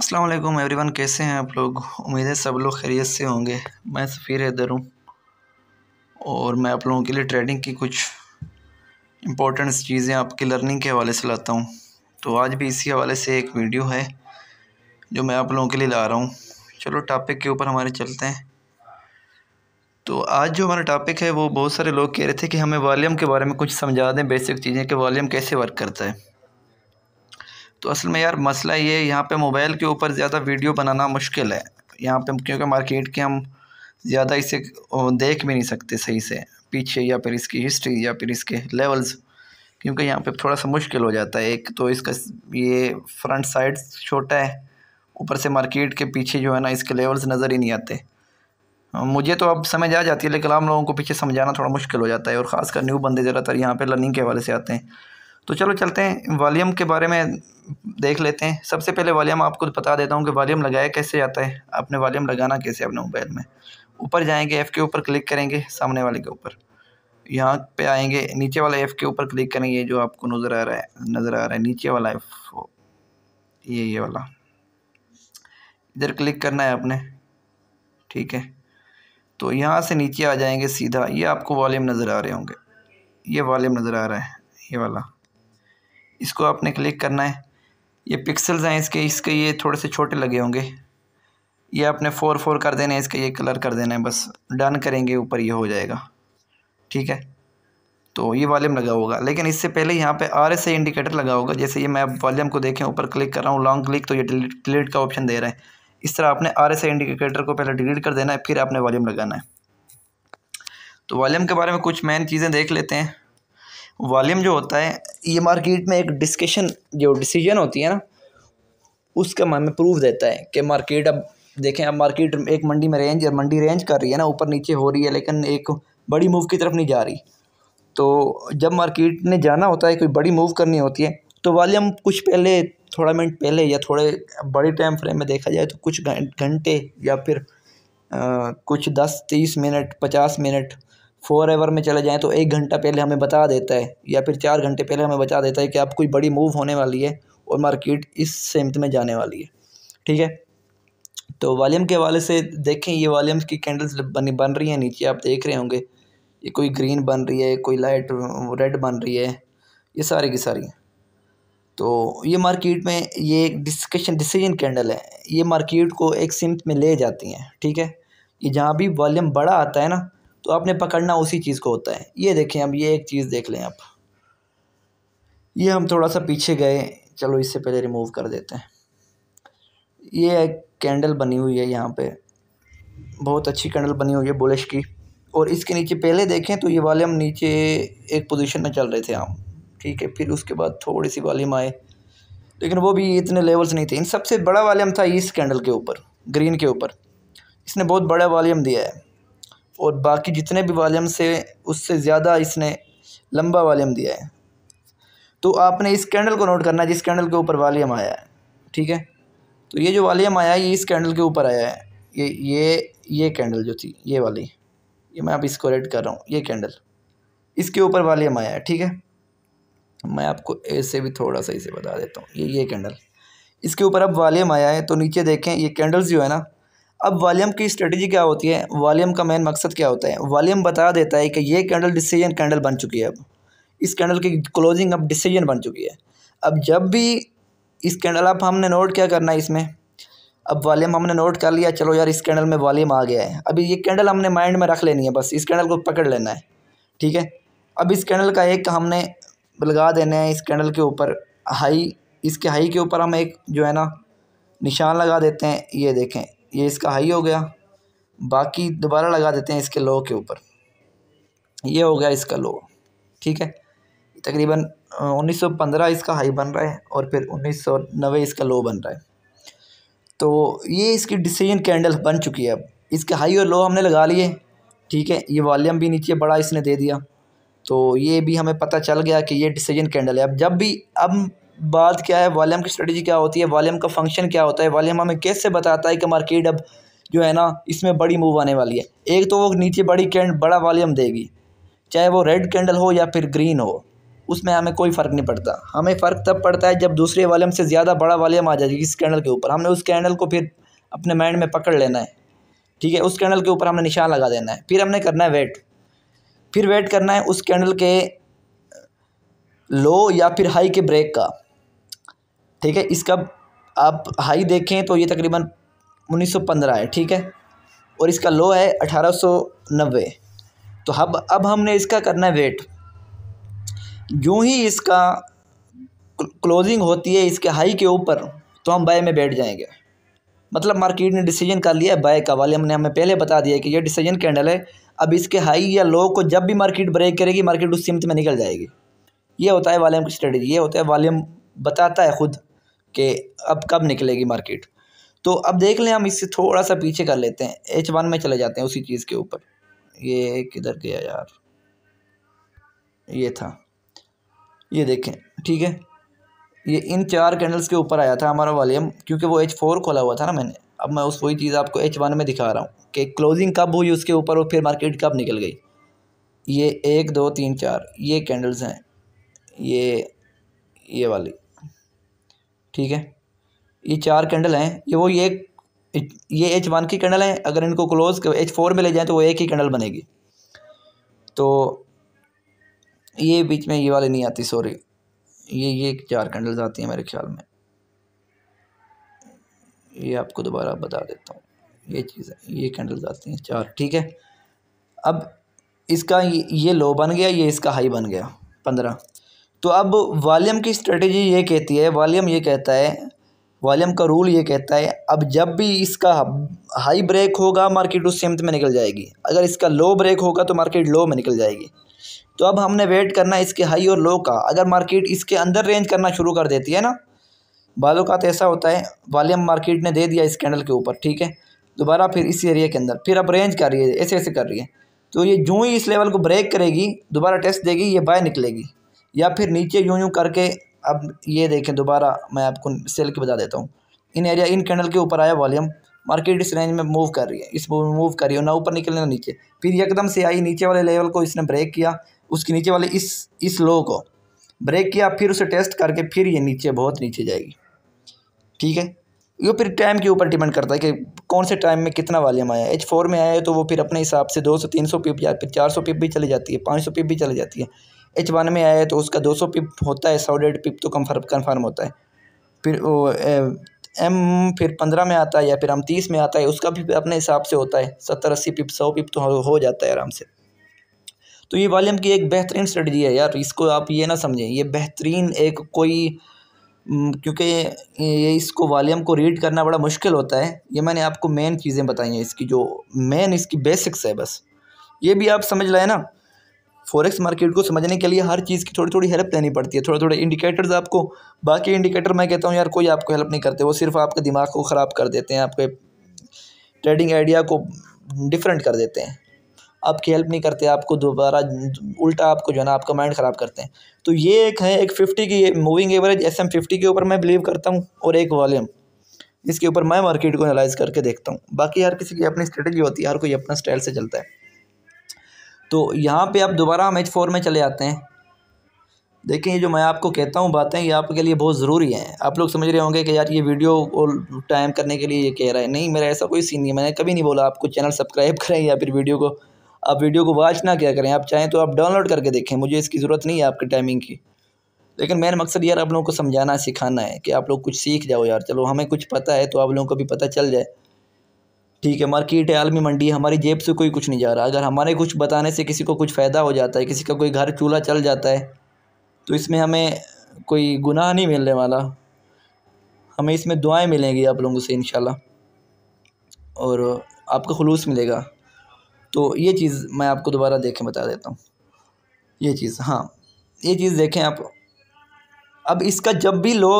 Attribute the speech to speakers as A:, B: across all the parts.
A: अस्सलाम वालेकुम एवरीवन कैसे हैं आप लोग उम्मीद है सब लोग खैरियत से होंगे मैं सफ़ीर हैदर हूँ और मैं आप लोगों के लिए ट्रेडिंग की कुछ इम्पोर्टेंट चीज़ें आपकी लर्निंग के हवाले से लाता हूँ तो आज भी इसी हवाले से एक वीडियो है जो मैं आप लोगों के लिए ला रहा हूँ चलो टॉपिक के ऊपर हमारे चलते हैं तो आज जो हमारा टॉपिक है वो बहुत सारे लोग कह रहे थे कि हमें वॉल्यूम के बारे में कुछ समझा दें बेसिक चीज़ें कि वॉल्यूम कैसे वर्क करता है तो असल में यार मसला ये यहाँ पर मोबाइल के ऊपर ज़्यादा वीडियो बनाना मुश्किल है यहाँ पर क्योंकि मार्केट के हम ज़्यादा इसे देख भी नहीं सकते सही से पीछे या फिर इसकी हिस्ट्री या फिर इसके लेवल्स क्योंकि यहाँ पे थोड़ा सा मुश्किल हो जाता है एक तो इसका ये फ्रंट साइड छोटा है ऊपर से मार्केट के पीछे जो है ना इसके लेवल्स नज़र ही नहीं आते मुझे तो अब समझ आ जाती है लेकिन आम लोगों को पीछे समझाना थोड़ा मुश्किल हो जाता है और ख़ासकर न्यू बंदे ज़्यादातर यहाँ पर लर्निंग के हवाले से आते हैं तो चलो चलते हैं वॉलीम के बारे में देख लेते हैं सबसे पहले वॉलीम आपको बता देता हूँ कि वॉलीम लगाया कैसे जाता है आपने वॉलीम लगाना कैसे अपने मोबाइल में ऊपर जाएंगे एफ़ के ऊपर क्लिक करेंगे सामने वाले के ऊपर यहाँ पे आएंगे नीचे वाला एफ़ के ऊपर क्लिक करेंगे जो आपको नज़र आ रहा है नज़र आ रहा है नीचे वाला एफ़ ये ये वाला इधर क्लिक करना है आपने ठीक है तो यहाँ से नीचे आ जाएंगे सीधा ये आपको वॉल्यूम नज़र आ रहे होंगे ये वॉल्यूम नज़र आ रहा है ये वाला इसको आपने क्लिक करना है ये पिक्सल्स हैं इसके इसके ये थोड़े से छोटे लगे होंगे ये आपने फोर फोर कर देना है इसका ये कलर कर देना है बस डन करेंगे ऊपर ये हो जाएगा ठीक है तो ये वॉल्यूम लगा होगा लेकिन इससे पहले यहाँ पे आर एस इंडिकेटर लगा होगा जैसे ये मैं वॉल्यूम को देखें ऊपर क्लिक कर रहा हूँ लॉन्ग क्लिक तो ये डिलीट डिलीट का ऑप्शन दे रहा है इस तरह आपने आर एस इंडिकेटर को पहले डिलीट कर देना है फिर आपने वॉल्यूम लगाना है तो वॉल्यूम के बारे में कुछ मेन चीज़ें देख लेते हैं वॉल्यूम जो होता है ये e मार्केट में एक डिस्कशन जो डिसीजन होती है ना उसका में प्रूफ देता है कि मार्केट अब देखें अब मार्केट एक मंडी में रेंज और मंडी रेंज कर रही है ना ऊपर नीचे हो रही है लेकिन एक बड़ी मूव की तरफ नहीं जा रही तो जब मार्केट ने जाना होता है कोई बड़ी मूव करनी होती है तो वॉल्यूम कुछ पहले थोड़ा मिनट पहले या थोड़े बड़े टाइम फ्रेम में देखा जाए तो कुछ घंटे या फिर आ, कुछ दस तीस मिनट पचास मिनट फोर एवर में चले जाएँ तो एक घंटा पहले हमें बता देता है या फिर चार घंटे पहले हमें बता देता है कि आप कोई बड़ी मूव होने वाली है और मार्केट इस सेमत में जाने वाली है ठीक है तो वॉल्यूम के हवाले से देखें ये वॉल्यूम्स की कैंडल्स बन बन रही हैं नीचे आप देख रहे होंगे ये कोई ग्रीन बन रही है कोई लाइट रेड बन रही है ये सारी की सारी तो ये मार्केट में ये डिस्कशन डिसीजन कैंडल है ये मार्केट को एक सिमत में ले जाती हैं ठीक है ये जहाँ भी वॉल्यूम बड़ा आता है ना तो आपने पकड़ना उसी चीज़ को होता है ये देखें अब ये एक चीज़ देख लें आप ये हम थोड़ा सा पीछे गए चलो इससे पहले रिमूव कर देते हैं ये एक कैंडल बनी हुई है यहाँ पे बहुत अच्छी कैंडल बनी हुई है बुलिश की और इसके नीचे पहले देखें तो ये वाले हम नीचे एक पोजीशन में चल रहे थे हम ठीक है फिर उसके बाद थोड़ी सी वालीम आए लेकिन वो भी इतने लेवल्स नहीं थे इन सबसे बड़ा वालीम था इस कैंडल के ऊपर ग्रीन के ऊपर इसने बहुत बड़ा वॉल्यूम दिया है और बाकी जितने भी वालीम से उससे ज़्यादा इसने लंबा वालीम दिया है तो आपने इस कैंडल को नोट करना है जिस कैंडल के ऊपर वालीम आया है ठीक है तो ये जो वालीम आया है ये इस कैंडल के ऊपर आया है ये ये ये कैंडल जो थी ये वाली ये मैं आप इसको रेड कर रहा हूँ ये कैंडल इसके ऊपर वालीम आया है ठीक है मैं आपको ऐसे भी थोड़ा सा इसे बता देता हूँ ये ये कैंडल इसके ऊपर अब वालीम आया है तो नीचे देखें ये कैंडल्स जो है ना अब वालीम की स्ट्रेटजी क्या होती है वालीम का मेन मकसद क्या होता है वालीम बता देता है कि ये कैंडल डिसीजन कैंडल बन चुकी है अब इस कैंडल की क्लोजिंग अब डिसीजन बन चुकी है अब जब भी इस कैंडल अब हमने नोट क्या करना है इसमें अब वॉल्यूम हमने नोट कर लिया चलो यार इस कैंडल में वॉल्यूम आ गया है अभी ये कैंडल हमने माइंड में रख लेनी है बस इस कैंडल को पकड़ लेना है ठीक है अब इस कैंडल का एक हमने लगा देना है इस कैंडल के ऊपर हाई इसके हाई के ऊपर हम एक जो है ना निशान लगा देते हैं ये देखें ये इसका हाई हो गया बाकी दोबारा लगा देते हैं इसके लो के ऊपर ये हो गया इसका लो ठीक है तकरीबन 1915 इसका हाई बन रहा है और फिर उन्नीस इसका लो बन रहा है तो ये इसकी डिसीजन कैंडल बन चुकी है अब इसके हाई और लो हमने लगा लिए ठीक है ये वॉल्यूम भी नीचे बड़ा इसने दे दिया तो ये भी हमें पता चल गया कि ये डिसीजन कैंडल है अब जब भी अब बात क्या है वॉल्यूम की स्ट्रेटजी क्या होती है वॉल्यूम का फंक्शन क्या होता है वॉल्यूम हमें कैसे बताता है कि मार्केट अब जो है ना इसमें बड़ी मूव आने वाली है एक तो वो नीचे बड़ी कैंड बड़ा वॉल्यूम देगी चाहे वो रेड कैंडल हो या फिर ग्रीन हो उसमें हमें कोई फ़र्क नहीं पड़ता हमें फ़र्क तब पड़ता है जब दूसरे वॉल्यूम से ज़्यादा बड़ा वॉल्यूम आ जाएगी इस कैंडल के ऊपर हमने उस कैंडल को फिर अपने माइंड में पकड़ लेना है ठीक है उस कैंडल के ऊपर हमने निशान लगा देना है फिर हमने करना है वेट फिर वेट करना है उस कैंडल के लो या फिर हाई के ब्रेक का ठीक है इसका आप हाई देखें तो ये तकरीबन 1915 है ठीक है और इसका लो है 1890 तो अब अब हमने इसका करना है वेट जो ही इसका क्लोजिंग होती है इसके हाई के ऊपर तो हम बाय में बैठ जाएंगे मतलब मार्केट ने डिसीजन कर लिया है बाय का वाले हमने हमें पहले बता दिया कि ये डिसीजन कैंडल है अब इसके हाई या लो को जब भी मार्केट ब्रेक करेगी मार्केट उस सीमत में निकल जाएगी ये होता है वालीम की स्ट्रेटी ये होता है वालीम बताता है खुद कि अब कब निकलेगी मार्केट तो अब देख लें हम इससे थोड़ा सा पीछे कर लेते हैं एच वन में चले जाते हैं उसी चीज़ के ऊपर ये किधर गया यार ये था ये देखें ठीक है ये इन चार कैंडल्स के ऊपर आया था हमारा वॉल्यूम क्योंकि वो एच फोर खोला हुआ था ना मैंने अब मैं उस वही चीज़ आपको एच वन में दिखा रहा हूँ कि क्लोजिंग कब हुई उसके ऊपर और फिर मार्केट कब निकल गई ये एक दो तीन चार ये कैंडल्स हैं ये ये वाली ठीक है ये चार कैंडल हैं ये वो ये ये एच वन की कैंडल है अगर इनको क्लोज एच फोर में ले जाएँ तो वो एक ही कैंडल बनेगी तो ये बीच में ये वाली नहीं आती सॉरी ये ये चार कैंडल्स आती हैं मेरे ख्याल में ये आपको दोबारा बता देता हूँ ये चीज़ है ये कैंडल्स आती हैं चार ठीक है अब इसका ये लो बन गया ये इसका हाई बन गया पंद्रह तो अब वालीम की स्ट्रेटजी ये कहती है वालीम ये कहता है वालीम का रूल ये कहता है अब जब भी इसका हाई ब्रेक होगा मार्केट उस सेमत में निकल जाएगी अगर इसका लो ब्रेक होगा तो मार्केट लो में निकल जाएगी तो अब हमने वेट करना है इसके हाई और लो का अगर मार्केट इसके अंदर रेंज करना शुरू कर देती है ना बालों का तो ऐसा होता है वालीम मार्केट ने दे दिया इस कैंडल के ऊपर ठीक है दोबारा फिर इसी एरिया के अंदर फिर अब रेंज कर रही है ऐसे ऐसे कर रही है तो ये जूँ ही इस लेवल को ब्रेक करेगी दोबारा टेस्ट देगी ये बाय निकलेगी या फिर नीचे यूं यूं करके अब ये देखें दोबारा मैं आपको सेल की बता देता हूँ इन एरिया इन कैंडल के ऊपर आया वॉल्यूम मार्केट इस रेंज में मूव कर रही है इस मूव कर रही है ना ऊपर निकले ना नीचे फिर एकदम से आई नीचे वाले लेवल को इसने ब्रेक किया उसके नीचे वाले इस इस लो को ब्रेक किया फिर उसे टेस्ट करके फिर ये नीचे बहुत नीचे जाएगी ठीक है ये फिर टाइम के ऊपर डिपेंड करता है कि कौन से टाइम में कितना वॉल्यूम आया एच फोर में आया है तो वो फिर अपने हिसाब से दो सौ तीन सौ पिप या फिर चार सौ पिप भी चली जाती है पाँच सौ पिप भी चली जाती है एच वन में आया है तो उसका दो सौ पिप होता है सौ डेढ़ पिप तो कन्फर्म कन्फर्म होता है फिर वो एम फिर पंद्रह में आता है या फिर हम तीस में आता है उसका भी अपने हिसाब से होता है सत्तर अस्सी पिप सौ पिप तो हो जाता है आराम से तो ये वॉल्यूम की एक बेहतरीन स्ट्रेटजी है यार इसको आप ये ना समझें ये बेहतरीन एक कोई क्योंकि ये इसको वॉल्यूम को रीड करना बड़ा मुश्किल होता है ये मैंने आपको मेन चीज़ें बताई हैं इसकी जो मेन इसकी बेसिक्स है बस ये भी आप समझ लाए ना फॉरेक्स मार्केट को समझने के लिए हर चीज़ की थोड़ी थोड़ी हेल्प लेनी पड़ती है थोड़े थोड़े इंडिकेटर्स आपको बाकी इंडिकेटर मैं कहता हूँ यार कोई आपको हेल्प नहीं करते वो सिर्फ आपके दिमाग को ख़राब कर देते हैं आपके ट्रेडिंग आइडिया को डिफरेंट कर देते हैं आपकी हेल्प नहीं करते आपको दोबारा उल्टा आपको जो है ना आपका माइंड ख़राब करते हैं तो ये एक है एक फिफ्टी की moving average S M fifty के ऊपर मैं बिलीव करता हूँ और एक वॉल्यूम इसके ऊपर मैं मार्केट को एनालाइज करके देखता हूँ बाकी हर किसी की अपनी स्ट्रेटजी होती है हर कोई अपना स्टाइल से चलता है तो यहाँ पे आप दोबारा हम एच फोर में चले जाते हैं देखें ये जो मैं आपको कहता हूँ बातें ये आपके लिए बहुत ज़रूरी हैं आप लोग समझ रहे होंगे कि यार ये वीडियो टाइम करने के लिए ये कह रहा है नहीं मेरा ऐसा कोई सीन नहीं मैंने कभी नहीं बोला आपको चैनल सब्सक्राइब करें या फिर वीडियो को आप वीडियो को वॉच ना क्या करें आप चाहें तो आप डाउनलोड करके देखें मुझे इसकी ज़रूरत नहीं है आपकी टाइमिंग की लेकिन मेरा मकसद यार आप लोगों को समझाना सिखाना है कि आप लोग कुछ सीख जाओ यार चलो हमें कुछ पता है तो आप लोगों को भी पता चल जाए ठीक है मार्केट है आलमी मंडी है हमारी जेब से कोई कुछ नहीं जा रहा अगर हमारे कुछ बताने से किसी को कुछ फ़ायदा हो जाता है किसी का कोई घर चूल्हा चल जाता है तो इसमें हमें कोई गुनाह नहीं मिलने वाला हमें इसमें दुआएं मिलेंगी आप लोगों से इन और आपका खलूस मिलेगा तो ये चीज़ मैं आपको दोबारा देखें बता देता हूँ ये चीज़ हाँ ये चीज़ देखें आप अब इसका जब भी लो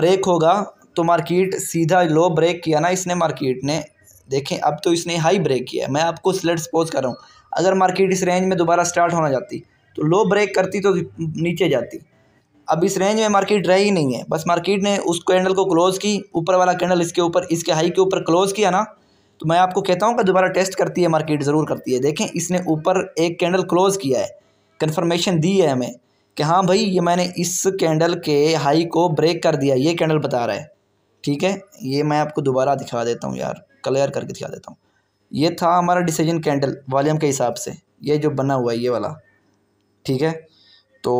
A: ब्रेक होगा तो मार्केट सीधा लो ब्रेक किया ना इसने मार्केट ने देखें अब तो इसने हाई ब्रेक किया मैं आपको स्लेट सपोज कर रहा हूँ अगर मार्केट इस रेंज में दोबारा स्टार्ट होना जाती तो लो ब्रेक करती तो नीचे जाती अब इस रेंज में मार्केट ही नहीं है बस मार्केट ने उस कैंडल को क्लोज़ की ऊपर वाला कैंडल इसके ऊपर इसके हाई के ऊपर क्लोज़ किया ना तो मैं आपको कहता हूँ कि दोबारा टेस्ट करती है मार्केट ज़रूर करती है देखें इसने ऊपर एक कैंडल क्लोज़ किया है कन्फर्मेशन दी है हमें कि हाँ भाई ये मैंने इस कैंडल के हाई को ब्रेक कर दिया ये कैंडल बता रहा है ठीक है ये मैं आपको दोबारा दिखा देता हूँ यार क्लियर करके दिखा देता हूँ ये था हमारा डिसीजन कैंडल वॉल्यूम के हिसाब से ये जो बना हुआ है ये वाला ठीक है तो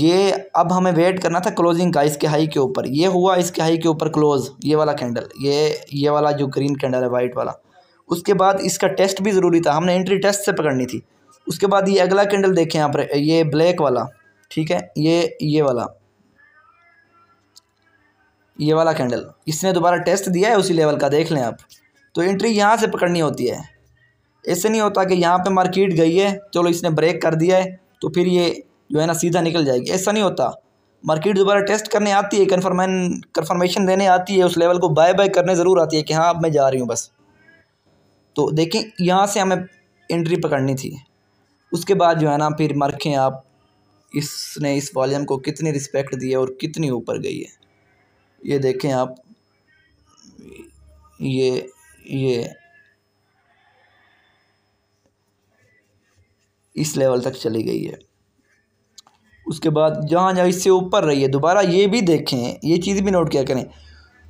A: ये अब हमें वेट करना था क्लोजिंग का इसके हाई के ऊपर ये हुआ इसके हाई के ऊपर क्लोज़ ये वाला कैंडल ये ये वाला जो ग्रीन कैंडल है वाइट वाला उसके बाद इसका टेस्ट भी ज़रूरी था हमने एंट्री टेस्ट से पकड़नी थी उसके बाद ये अगला कैंडल देखें यहाँ पर ये ब्लैक वाला ठीक है ये ये वाला ये वाला कैंडल इसने दोबारा टेस्ट दिया है उसी लेवल का देख लें आप तो एंट्री यहाँ से पकड़नी होती है ऐसे नहीं होता कि यहाँ पे मार्केट गई है चलो इसने ब्रेक कर दिया है तो फिर ये जो है ना सीधा निकल जाएगी ऐसा नहीं होता मार्केट दोबारा टेस्ट करने आती है कन्फर्मैन कन्फर्मेशन देने आती है उस लेवल को बाय बाय करने ज़रूर आती है कि हाँ अब मैं जा रही हूँ बस तो देखें यहाँ से हमें एंट्री पकड़नी थी उसके बाद जो है ना फिर मरखें आप इसने इस वॉल्यूम को कितनी रिस्पेक्ट दी है और कितनी ऊपर गई है ये देखें आप ये ये इस लेवल तक चली गई है उसके बाद जहाँ जहाँ इससे ऊपर रही है दोबारा ये भी देखें ये चीज़ भी नोट किया करें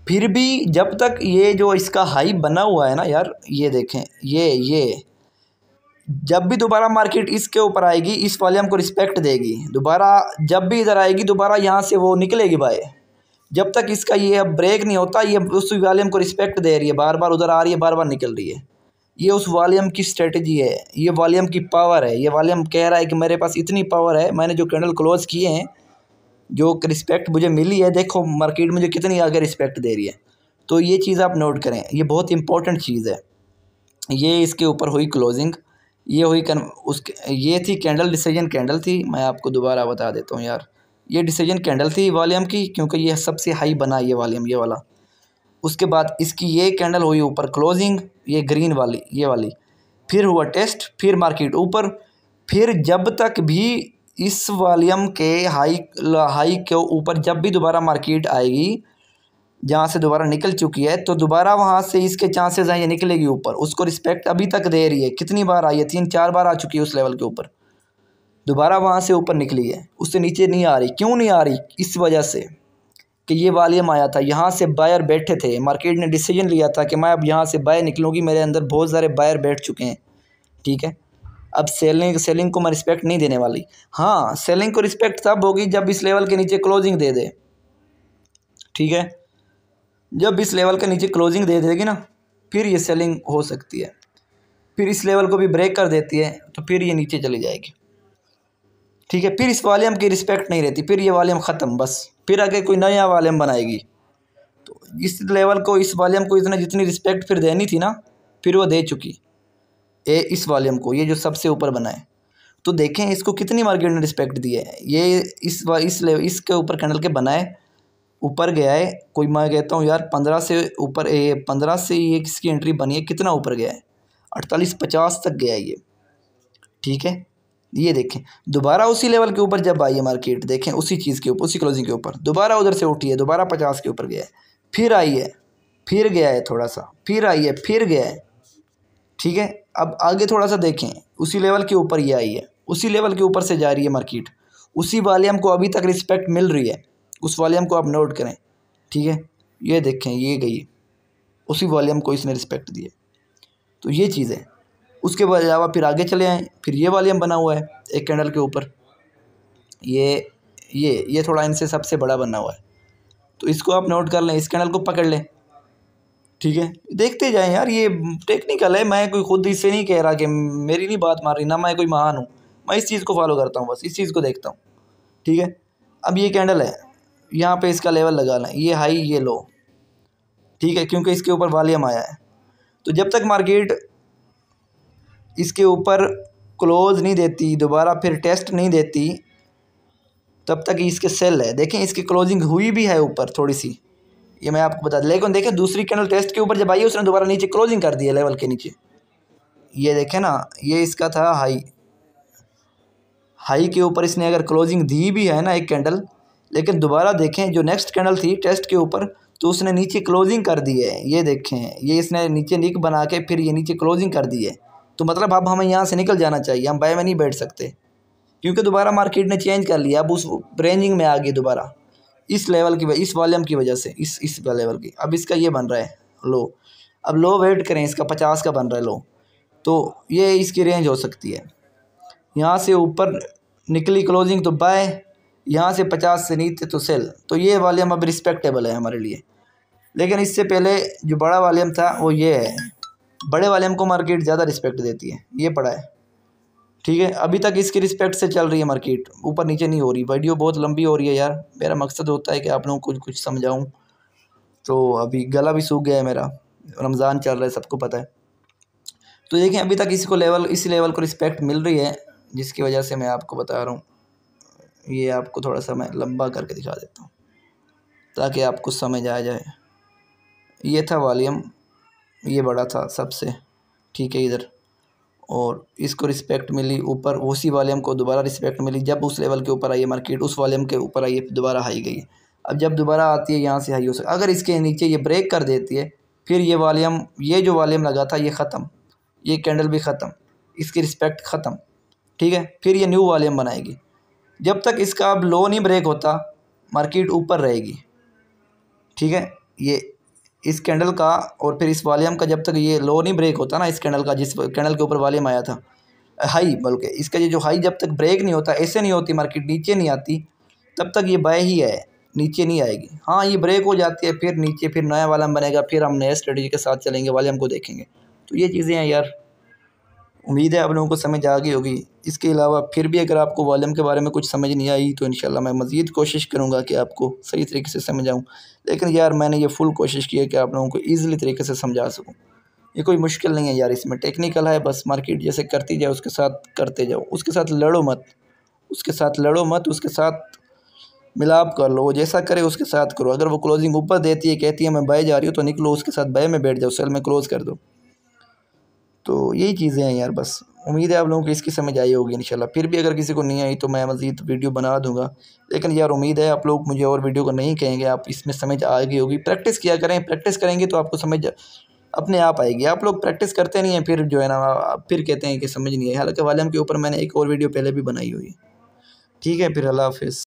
A: फिर भी जब तक ये जो इसका हाई बना हुआ है ना यार ये देखें ये ये जब भी दोबारा मार्केट इसके ऊपर आएगी इस वाले हमको रिस्पेक्ट देगी दोबारा जब भी इधर आएगी दोबारा यहाँ से वो निकलेगी भाई जब तक इसका ये ब्रेक नहीं होता ये उस वॉल्यूम को रिस्पेक्ट दे रही है बार बार उधर आ रही है बार बार निकल रही है ये उस वॉल्यूम की स्ट्रेटजी है ये वॉल्यूम की पावर है ये वॉल्यूम कह रहा है कि मेरे पास इतनी पावर है मैंने जो कैंडल क्लोज किए हैं जो रिस्पेक्ट मुझे मिली है देखो मार्केट मुझे कितनी आगे रिस्पेक्ट दे रही है तो ये चीज़ आप नोट करें ये बहुत इंपॉर्टेंट चीज़ है ये इसके ऊपर हुई क्लोजिंग ये हुई कन उस ये थी कैंडल डिसीजन कैंडल थी मैं आपको दोबारा बता देता हूँ यार ये डिसीजन कैंडल थी वॉल्यूम की क्योंकि ये सबसे हाई बना ये वॉल्यूम ये वाला उसके बाद इसकी ये कैंडल हुई ऊपर क्लोजिंग ये ग्रीन वाली ये वाली फिर हुआ टेस्ट फिर मार्केट ऊपर फिर जब तक भी इस वॉल्यूम के हाई हाई के ऊपर जब भी दोबारा मार्केट आएगी जहाँ से दोबारा निकल चुकी है तो दोबारा वहाँ से इसके चांसेस हैं ये निकलेगी ऊपर उसको रिस्पेक्ट अभी तक दे रही है कितनी बार आई है तीन चार बार आ चुकी है उस लेवल के ऊपर दोबारा वहाँ से ऊपर निकली है उससे नीचे नहीं आ रही क्यों नहीं आ रही इस वजह से कि ये वालियम आया था यहाँ से बायर बैठे थे मार्केट ने डिसीजन लिया था कि मैं अब यहाँ से बायर निकलूँगी मेरे अंदर बहुत सारे बायर बैठ चुके हैं ठीक है अब सेलिंग सेलिंग को मैं रिस्पेक्ट नहीं देने वाली हाँ सेलिंग को रिस्पेक्ट तब होगी जब इस लेवल के नीचे क्लोजिंग दे दे ठीक है जब इस लेवल के नीचे क्लोजिंग दे देगी ना फिर ये सेलिंग हो सकती है फिर इस लेवल को भी ब्रेक कर देती है तो फिर ये नीचे चली जाएगी ठीक है फिर इस वालीम की रिस्पेक्ट नहीं रहती फिर ये वालीम ख़त्म बस फिर आगे कोई नया वालीम बनाएगी तो इस लेवल को इस वालीम को इतना जितनी रिस्पेक्ट फिर देनी थी ना फिर वो दे चुकी ए इस वालीम को ये जो सबसे ऊपर बनाए तो देखें इसको कितनी मार्केट ने रिस्पेक्ट दी है ये इस इस लेवल इसके ऊपर कैंडल के बनाए ऊपर गया है कोई मैं कहता हूँ यार पंद्रह से ऊपर ए पंद्रह से ये किसकी एंट्री बनी है कितना ऊपर गया है अड़तालीस पचास तक गया है ये ठीक है ये देखें दोबारा उसी लेवल के ऊपर जब आई है मार्केट देखें उसी चीज़ के ऊपर उसी क्लोजिंग के ऊपर दोबारा उधर से उठी है दोबारा पचास के ऊपर गया है फिर आई है फिर गया है थोड़ा सा फिर आई है फिर गया है ठीक है अब आगे थोड़ा सा देखें उसी लेवल के ऊपर ये आई है उसी लेवल के ऊपर से जा रही है मार्केट उसी वॉल्यूम को अभी तक रिस्पेक्ट मिल रही है उस वॉल्यूम को आप नोट करें ठीक है ये देखें ये गई उसी वॉल्यूम को इसने रिस्पेक्ट दिया तो ये चीज़ है उसके अलावा फिर आगे चले आएँ फिर ये वालियम बना हुआ है एक कैंडल के ऊपर ये ये ये थोड़ा इनसे सबसे बड़ा बना हुआ है तो इसको आप नोट कर लें इस कैंडल को पकड़ लें ठीक है देखते जाएं यार ये टेक्निकल है मैं कोई खुद इससे नहीं कह रहा कि मेरी नहीं बात मार रही ना मैं कोई महान हूँ मैं इस चीज़ को फॉलो करता हूँ बस इस चीज़ को देखता हूँ ठीक है अब ये कैंडल है यहाँ पे इसका लेवल लगा लें ये हाई ये लो ठीक है क्योंकि इसके ऊपर वालीम आया है तो जब तक मार्केट इसके ऊपर क्लोज़ नहीं देती दोबारा फिर टेस्ट नहीं देती तब तक इसके सेल है देखें इसकी क्लोजिंग हुई भी है ऊपर थोड़ी सी ये मैं आपको बता लेकिन देखें दूसरी कैंडल टेस्ट के ऊपर जब आई उसने दोबारा नीचे क्लोजिंग कर दी है लेवल के नीचे ये देखें ना ये इसका था हाई हाई के ऊपर इसने अगर क्लोजिंग दी भी है ना एक कैंडल लेकिन दोबारा देखें जो नेक्स्ट कैंडल थी टेस्ट के ऊपर तो उसने नीचे क्लोजिंग कर दी है ये देखें ये इसने नीचे निक बना के फिर ये नीचे क्लोजिंग कर दी है तो मतलब अब हमें यहाँ से निकल जाना चाहिए हम बाय में नहीं बैठ सकते क्योंकि दोबारा मार्केट ने चेंज कर लिया अब उस रेंजिंग में आ गई दोबारा इस लेवल की इस वॉल्यूम की वजह से इस इस लेवल की अब इसका ये बन रहा है लो अब लो वेट करें इसका पचास का बन रहा है लो तो ये इसकी रेंज हो सकती है यहाँ से ऊपर निकली क्लोजिंग तो बाय यहाँ से पचास से नीचे तो सेल तो ये वॉल्यूम अब रिस्पेक्टेबल है हमारे लिए लेकिन इससे पहले जो बड़ा वॉल्यूम था वो ये है बड़े वाले हमको मार्केट ज़्यादा रिस्पेक्ट देती है ये पढ़ा है ठीक है अभी तक इसकी रिस्पेक्ट से चल रही है मार्केट ऊपर नीचे नहीं हो रही वीडियो बहुत लंबी हो रही है यार मेरा मकसद होता है कि आप लोगों को कुछ कुछ समझाऊँ तो अभी गला भी सूख गया है मेरा रमज़ान चल रहा है सबको पता है तो देखें अभी तक इसको लेवल इस लेवल को रिस्पेक्ट मिल रही है जिसकी वजह से मैं आपको बता रहा हूँ ये आपको थोड़ा सा मैं लंबा करके दिखा देता हूँ ताकि आपको समझ आ जाए ये था वालीम ये बड़ा था सबसे ठीक है इधर और इसको रिस्पेक्ट मिली ऊपर उसी वॉल्यूम को दोबारा रिस्पेक्ट मिली जब उस लेवल के ऊपर आई है मार्केट उस वॉल्यूम के ऊपर आई है दोबारा हाई गई अब जब दोबारा आती है यहाँ से हाई हो सकता अगर इसके नीचे ये ब्रेक कर देती है फिर ये वॉल्यूम ये जो वॉल्यूम लगा था ये ख़त्म ये कैंडल भी ख़त्म इसकी रिस्पेक्ट ख़त्म ठीक है फिर ये न्यू वॉल्यूम बनाएगी जब तक इसका अब लो नहीं ब्रेक होता मार्केट ऊपर रहेगी ठीक है ये इस कैंडल का और फिर इस वालीम का जब तक ये लो नहीं ब्रेक होता ना इस कैंडल का जिस कैंडल के ऊपर वालीम आया था हाई बल्कि इसका ये जो हाई जब तक ब्रेक नहीं होता ऐसे नहीं होती मार्केट नीचे नहीं आती तब तक ये बाय ही है नीचे नहीं आएगी हाँ ये ब्रेक हो जाती है फिर नीचे फिर नया वालम बनेगा फिर हम नए स्ट्रेटजी के साथ चलेंगे वालम को देखेंगे तो ये चीज़ें हैं यार उम्मीद है आप लोगों को समझ आ गई होगी इसके अलावा फिर भी अगर आपको वॉल्यूम के बारे में कुछ समझ नहीं आई तो इन मैं मज़ीद कोशिश करूँगा कि आपको सही तरीके से समझाऊँ लेकिन यार मैंने ये फुल कोशिश की है कि आप लोगों को ईज़िली तरीके से समझा सकूँ ये कोई मुश्किल नहीं है यार इसमें टेक्निकल है बस मार्केट जैसे करती जाए उसके साथ करते जाओ उसके साथ लड़ो मत उसके साथ लड़ो मत उसके साथ मिलाप कर लो जैसा करे उसके साथ करो अगर वो क्लोजिंग ऊपर देती है कहती है मैं बाय जा रही हूँ तो निकलो उसके साथ बाय में बैठ जाओ सेल में क्लोज़ कर दो तो यही चीज़ें हैं यार बस उम्मीद है आप लोगों को इसकी समझ आई होगी शाला फिर भी अगर किसी को नहीं आई तो मैं मज़ीद वीडियो बना दूंगा लेकिन यार उम्मीद है आप लोग मुझे और वीडियो को नहीं कहेंगे आप इसमें समझ आ गई होगी प्रैक्टिस किया करें प्रैक्टिस करेंगे तो आपको समझ अपने आप आएगी आप लोग प्रैक्टिस करते नहीं हैं फिर जो है ना फिर कहते हैं कि समझ नहीं आई हालांकि वालम के ऊपर मैंने एक और वीडियो पहले भी बनाई हुई है ठीक है फिर अल्लाह हाफिज़